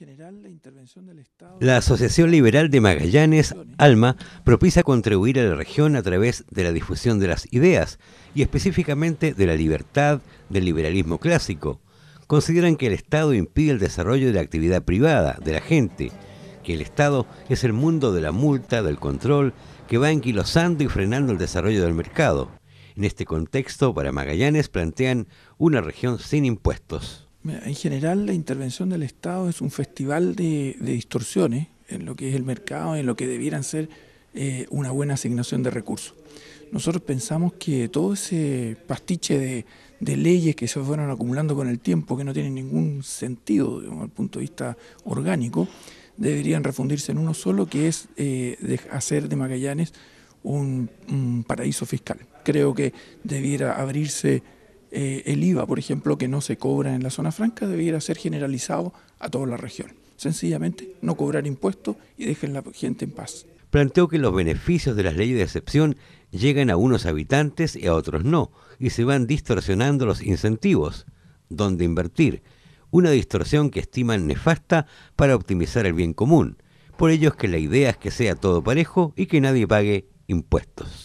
la La Asociación Liberal de Magallanes, ALMA, propisa contribuir a la región a través de la difusión de las ideas y específicamente de la libertad del liberalismo clásico. Consideran que el Estado impide el desarrollo de la actividad privada, de la gente, que el Estado es el mundo de la multa, del control, que va enquilosando y frenando el desarrollo del mercado. En este contexto, para Magallanes plantean una región sin impuestos. En general, la intervención del Estado es un festival de, distorsiones en lo que es el mercado, en lo que debieran ser eh, una buena asignación de recursos. Nosotros pensamos que todo ese pastiche de, leyes que se fueron acumulando con el tiempo, que no tienen ningún sentido desde el punto de vista orgánico, deberían refundirse en uno solo, que es eh, hacer de Magallanes un paraíso fiscal. Creo que debiera abrirse eh, el IVA, por ejemplo, que no se cobra en la zona franca, debiera ser generalizado a toda la región. Sencillamente, no cobrar impuestos y dejen la gente en paz. Planteó que los beneficios de las leyes de excepción llegan a unos habitantes y a otros no, y se van distorsionando los incentivos, donde invertir, una distorsión que estiman nefasta para optimizar el bien común. Por ello es que la idea es que sea todo parejo y que nadie pague impuestos.